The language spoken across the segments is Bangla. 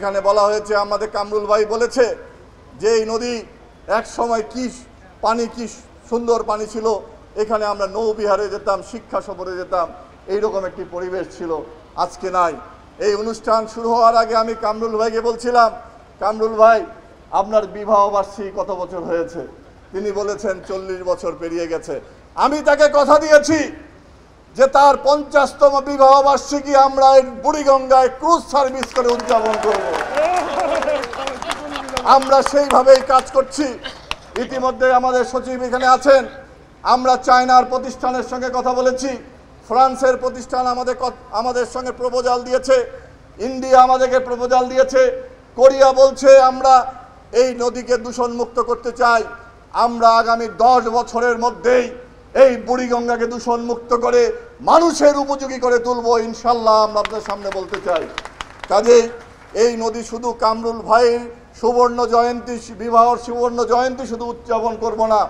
এখানে বলা হয়েছে আমাদের কামরুল ভাই বলেছে যে এই নদী এক সময় কি পানি কি সুন্দর পানি ছিল এখানে আমরা নৌবিহারে যেতাম শিক্ষা সফরে যেতাম এইরকম একটি পরিবেশ ছিল আজকে নাই এই অনুষ্ঠান শুরু হওয়ার আগে আমি কামরুল ভাইকে বলছিলাম কামরুল ভাই আপনার বিবাহ বার্ষিকী কত বছর হয়েছে তিনি বলেছেন চল্লিশ বছর পেরিয়ে গেছে আমি তাকে কথা দিয়েছি যে তার পঞ্চাশতম বিবাহ বার্ষিকী আমরা বুড়িগঙ্গায় ক্রুজ সার্ভিস করে উদযাপন করব আমরা সেইভাবেই কাজ করছি ইতিমধ্যে আমাদের সচিব এখানে আছেন আমরা চায়নার প্রতিষ্ঠানের সঙ্গে কথা বলেছি ফ্রান্সের প্রতিষ্ঠান আমাদের আমাদের সঙ্গে প্রপোজাল দিয়েছে ইন্ডিয়া আমাদেরকে প্রপোজাল দিয়েছে কোরিয়া বলছে আমরা এই নদীকে দূষণমুক্ত করতে চাই আমরা আগামী দশ বছরের মধ্যেই এই বুড়িগঙ্গাকে দূষণ মুক্ত করে মানুষের উপযোগী করে তুলবো ইনশাল্লাহ আমরা আপনার সামনে বলতে চাই কাজে এই নদী শুধু কামরুল ভাইয়ের সুবর্ণ জয়ন্তী বিবাহর সুবর্ণ জয়ন্তী শুধু উদযাপন করব না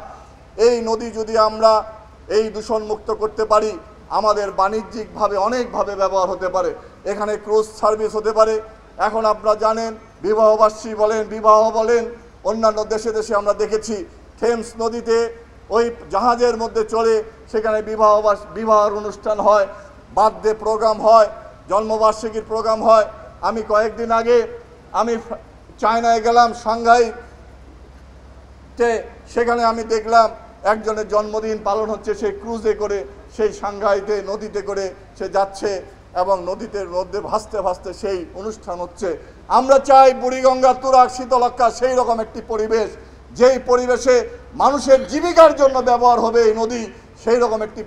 এই নদী যদি আমরা এই দূষণ মুক্ত করতে পারি আমাদের বাণিজ্যিকভাবে অনেকভাবে ব্যবহার হতে পারে এখানে ক্রুজ সার্ভিস হতে পারে এখন আপনারা জানেন বিবাহবাসী বলেন বিবাহ বলেন অন্যান্য দেশে দেশে আমরা দেখেছি থেমস নদীতে ওই জাহাজের মধ্যে চড়ে সেখানে বিবাহ বিবাহের অনুষ্ঠান হয় বার্থডে প্রোগ্রাম হয় জন্মবার্ষিকীর প্রোগ্রাম হয় আমি কয়েকদিন আগে আমি চায়নায় গেলাম সাংঘাই তে সেখানে আমি দেখলাম একজনের জন্মদিন পালন হচ্ছে সেই ক্রুজে করে সেই সাংঘাইতে নদীতে করে সে যাচ্ছে এবং নদীতে মধ্যে ভাসতে ভাসতে সেই অনুষ্ঠান হচ্ছে আমরা চাই বুড়িগঙ্গা তুরাক শীতলক্ষা সেই রকম একটি পরিবেশ যেই পরিবেশে মানুষের জীবিকার জন্য ব্যবহার হবে এই নদী সেই রকম একটি